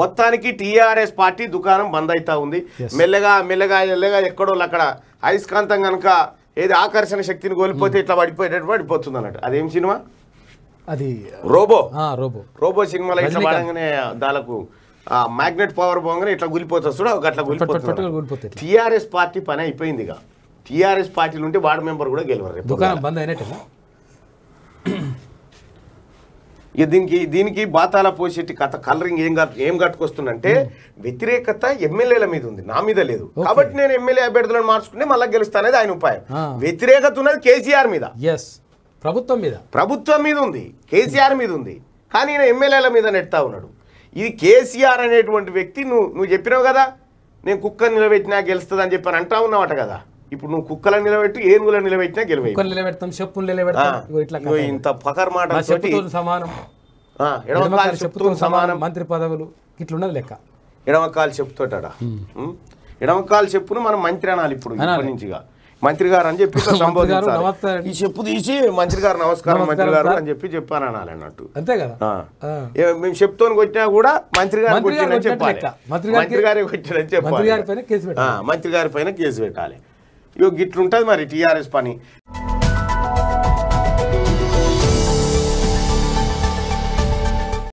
మొత్తానికి TRS party దుకాణం బంద్ అవుతా ఉంది మెల్లగా మెల్లగా మెల్లగా ఎక్కడో అక్కడ అయస్కాంతం కనుక ఏది ఆకర్షణ శక్తిని కోల్పోతే hmm. ఇట్లా పడిపోయేటట్టు పడిపోతుంది అన్నట్టు అదేం సినిమా అది రోబో రోబో రోబో సినిమాలో ఇట్లా పడంగానే దాలకు మ్యాగ్నెట్ పవర్ పోగానే ఇట్లా గులిపోతుంది చూడ అట్లా గులిపోతుంది టీఆర్ఎస్ పార్టీ పని అయిపోయింది ఇక టీఆర్ఎస్ పార్టీలు ఉంటే వార్డు మెంబర్ కూడా గెలవరు దుకాణం బంద్ అయినట్టు దీనికి దీనికి బాతాల పోసేటి కథ కలరింగ్ ఏం ఏం కట్టుకొస్తుందంటే hmm. వ్యతిరేకత ఎమ్మెల్యేల మీద ఉంది నా మీద లేదు కాబట్టి నేను ఎమ్మెల్యే అభ్యర్థులను మార్చుకుంటే మళ్ళీ గెలుస్తానేది ఆయన ఉపాయం వ్యతిరేకత ఉన్నది కేసీఆర్ మీద ఎస్ ప్రభుత్వం మీద ప్రభుత్వం మీద ఉంది కేసీఆర్ మీద ఉంది కానీ ఈయన ఎమ్మెల్యేల మీద నెడతా ఉన్నాడు ఇది కేసీఆర్ అనేటువంటి వ్యక్తి నువ్వు నువ్వు చెప్పినావు కదా నేను కుక్క నిలబెట్టినా గెలుస్తుంది అని చెప్పి అంటా ఉన్నావట కదా ఇప్పుడు నువ్వు కుక్కలను నిలబెట్టి ఏనుగులను నిలబెట్టినా గెలివే కుక్కలు నిలబెడతాం చెప్పులు నిలబెడతాం ఇట్లా ఇంత పకర్ మాట సమానం ఎడమకాలు సమానం మంత్రి పదవులు ఇట్లున్నది లెక్క ఎడమకాలు చెప్తోటాడా ఎడమకాలు చెప్పును మనం మంత్రి అనాలి ఇప్పుడు నుంచిగా మంత్రి గారు అని చెప్పి సంబోధించాలి ఈ చెప్పు తీసి మంత్రి గారు నమస్కారం మంత్రి గారు అని చెప్పి చెప్పాను అనాలి అన్నట్టు అంతే కదా మేము చెప్తోని కొట్టినా కూడా మంత్రి గారు కొట్టినని చెప్పాలి మంత్రి గారి కొట్టినని చెప్పాలి మంత్రి గారి పైన కేసు పెట్టాలి ఇక గిట్లుంటుంది మరి టీఆర్ఎస్ పని